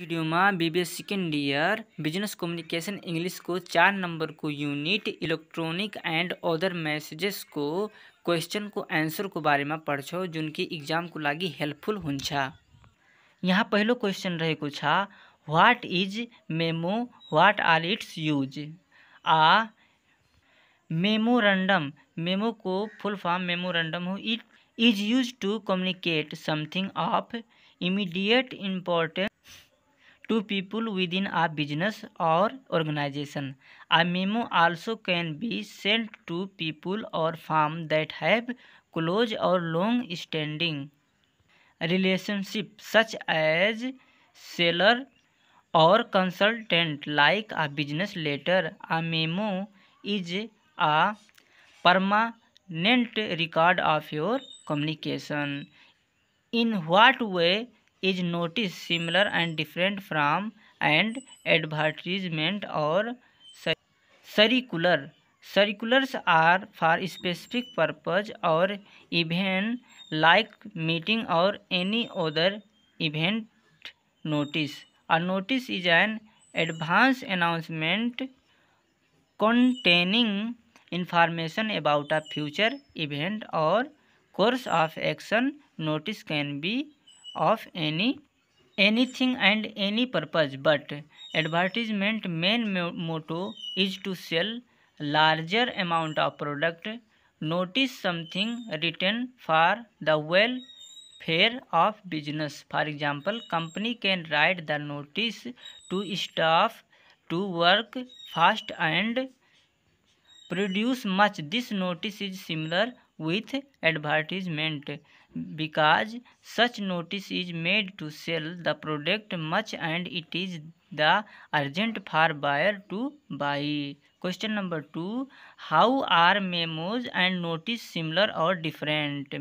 में BBS second year business communication English को चार नंबर को unit electronic and other messages को क्वेश्चन को आंसर को बारे में पढ़ो जुन की एग्जाम को लगी हेल्पफुल हो यहाँ पहले क्वेश्चन रहे what is memo what are its use a memorandum memo को फुल फॉर्म मेमोरेंडम हो it is use to communicate something of immediate important to people with in a business or organization a memo also can be sent to people or firm that have close or long standing relationship such as seller or consultant like a business letter a memo is a permanent record of your communication in what way is notice similar and different from and advertisement or circular circulars are for specific purpose or event like meeting or any other event notice or notice is an advance announcement containing information about a future event or course of action notice can be of any anything and any purpose but advertisement main motto is to sell larger amount of product notice something written for the well fair of business for example company can write the notice to staff to work fast and produce much this notice is similar with advertisement because such notice is made to sell the product much and it is the urgent for buyer to buy question number two how are memos and notice similar or different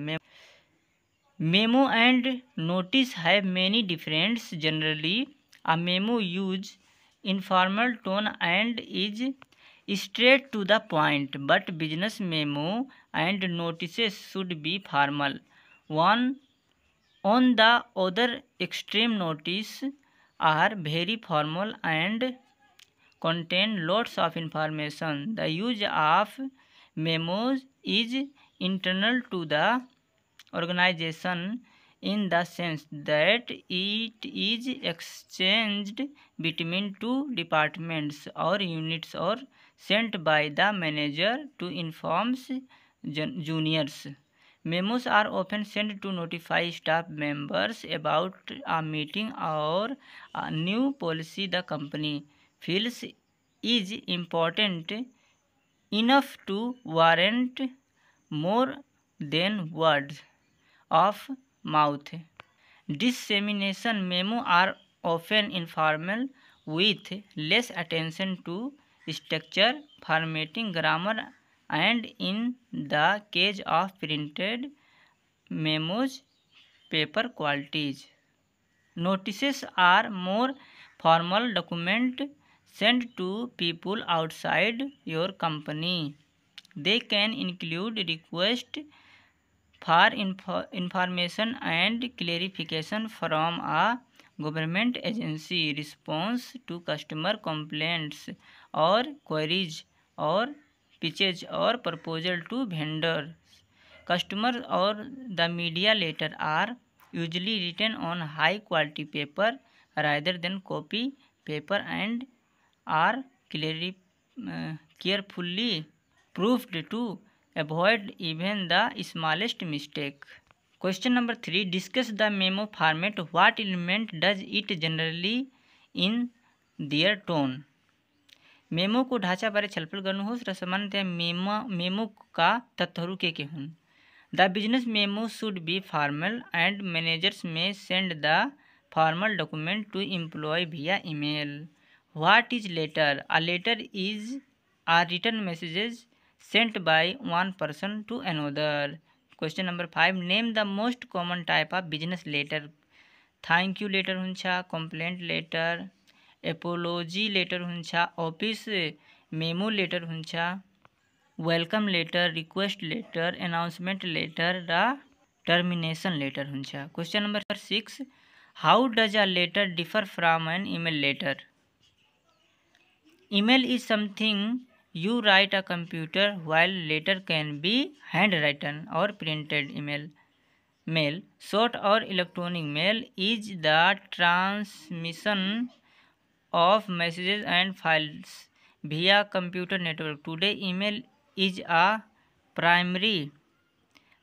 memo and notice have many differents generally a memo use informal tone and is straight to the point but business memo and notice should be formal one on the other extreme notice are very formal and contain lots of information the use of memos is internal to the organization in the sense that it is exchanged between two departments or units or sent by the manager to informs juniors memos are open send to notify staff members about a meeting or new policy the company feels is important enough to warrant more than word of mouth dissemination memo are open informal with less attention to structure formatting grammar and in the case of printed memos paper qualities notice are more formal document send to people outside your company they can include request for information and clarification from a government agency response to customer complaints or queries or pitches or proposal to vendor customer or the media letter are usually written on high quality paper rather than copy paper and are clearly carefully proofed to avoid even the smallest mistake question number three discuss the memo format what element does it generally in their tone मेमोको ढांचाबारे छलपलगनु होस् र सामान्यतया मेमा का तत्वहरू के के हूँ the business memo should be formal and managers may send the formal document to employ via email what is letter a letter is are written messages sent by one person to another question number five name the most common type of business letter thank you letter हुन्छ complaint letter apology letter office memo letter हो welcome letter request letter announcement letter र termination letter question number six how does a letter differ from an email letter email is something you write a computer while letter can be hand written or printed email mail short or electronic mail is the transmission of messages and files via computer network today email is a primary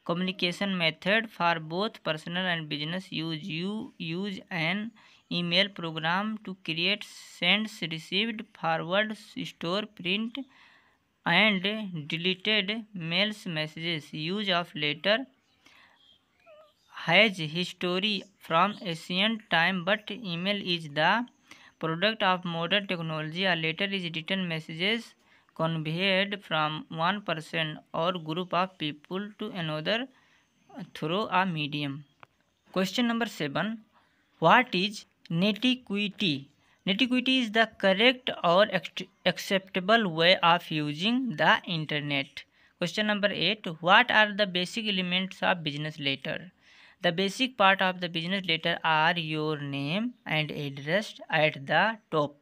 communication method for both personal and business use you use and email program to create sends received forward store print and deleted mails messages use of letter has history from Asian time but email is the product of modern technology are later is written messages conveyed from one person or group of people to another through a medium question number 7 what is netiquette netiquette is the correct or acceptable way of using the internet question number 8 what are the basic elements of business letter The basic part of the business letter are your name and address at the top.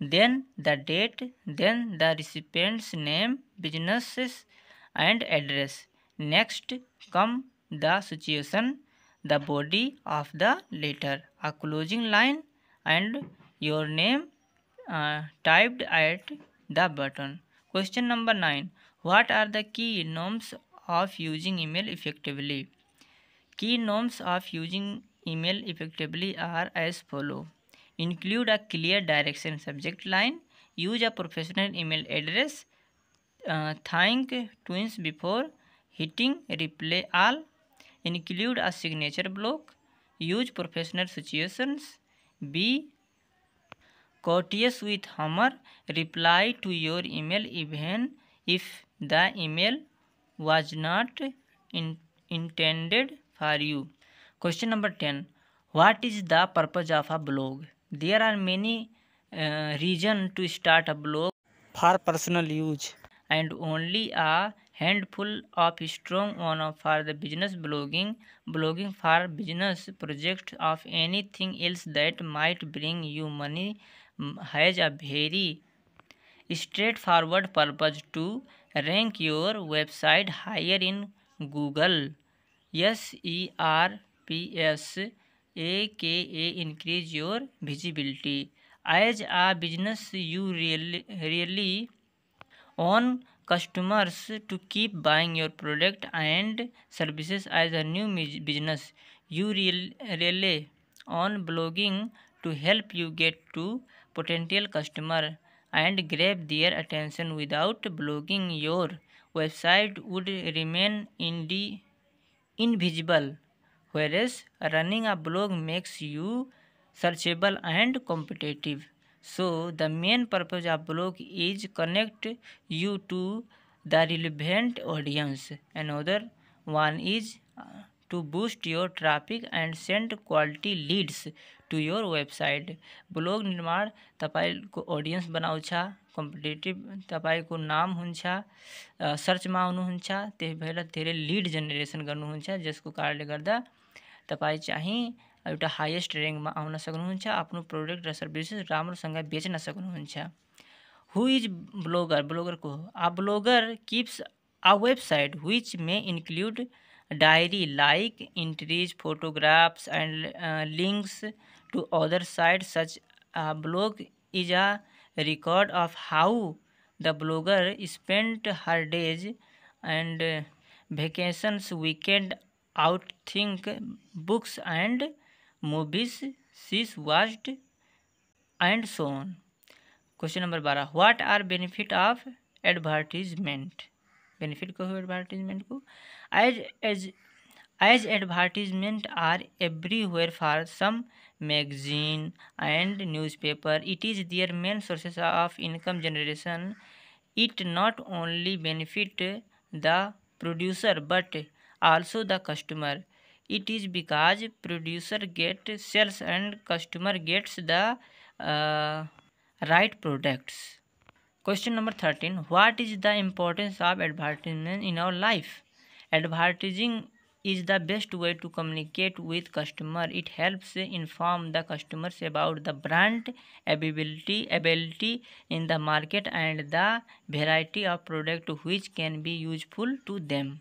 Then the date, then the recipient's name, businesses and address. Next come the situation, the body of the letter, a closing line and your name uh, typed at the button. Question number 9. What are the key norms of using email effectively? Key norms of using email effectively are as follow include a clear direction subject line use a professional email address think twice before hitting reply all include a signature block use professional situations be cautious with humour reply to your email even if the email was not intended are you question number ten what is the purpose of a blog there are many reason to start a blog for personal use and only a handful of strong on for the business blogging blogging for business project of anything else that might bring you money has a very straightforward purpose to rank your website higher in Google yes erps increase your visibility as a business you really really on customers to keep buying your product and services as a new business you really rely on blogging to help you get to potential customer and grab their attention without blogging your website would remain in the invisible verse running a blog makes you searchable and competitive so the main purpose of blog is connect you to the relevant audience another one is to boost your traffic and send quality leads to your website blog निर्माण तपाईँको audience बनाउँछ competitive को नाम हो search में त्यही भएर धेरै लीड जेनेरेशन कर जिसको कारण गर्दा तपाईँ चाहिँ एउटा रैंक में आउन सकूँ आपको प्रोडक्ट रर्विसेस सर्भिसेस बेचना सकूँ हु इज ब्लॉगर ब्लॉगर को a blogger keeps a website which may include diary like entries photographs and links to other site such blog is a record of how the blogger spent her days and vacations weekend outthink books and movies she watched and so on question number बारह what are benefit of advertisement benefit को advertisement को as as as advertisements are everywhere for some magazine and newspaper it is their main sources of income generation it not only benefit the producer but also the customer it is because producer get sales and customer gets the uh, right products question number 13 what is the importance of advertisement in our life advertising is the best way to communicate with customer it helps inform the customers about the brand availability ability in the market and the variety of product which can be useful to them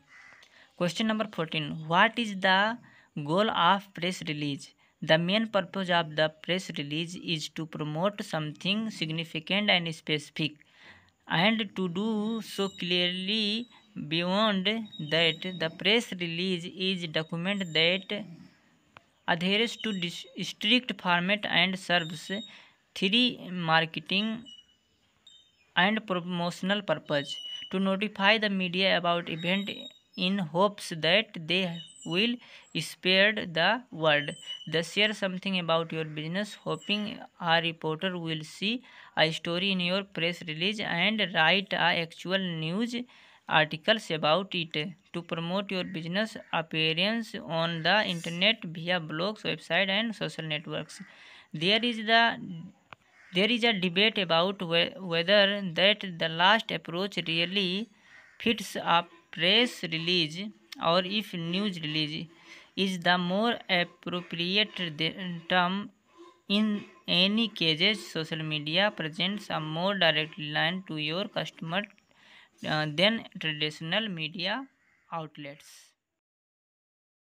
question number fourteen what is the goal of press release the main purpose of the press release is to promote something significant and specific and to do so clearly beyond that the press release is document that adheres to strict format and serves three marketing and promotional purpose to notify the media about event in hopes that they will spread the word they share something about your business hoping a reporter will see a story in your press release and write a actual news articles about it to promote your business appearance on the internet via blogs website and social networks there is the there is a debate about whether that the last approach really fits a press release or if news release is the more appropriate term in any cases social media presents a more direct line to your customer uh, than traditional media outlets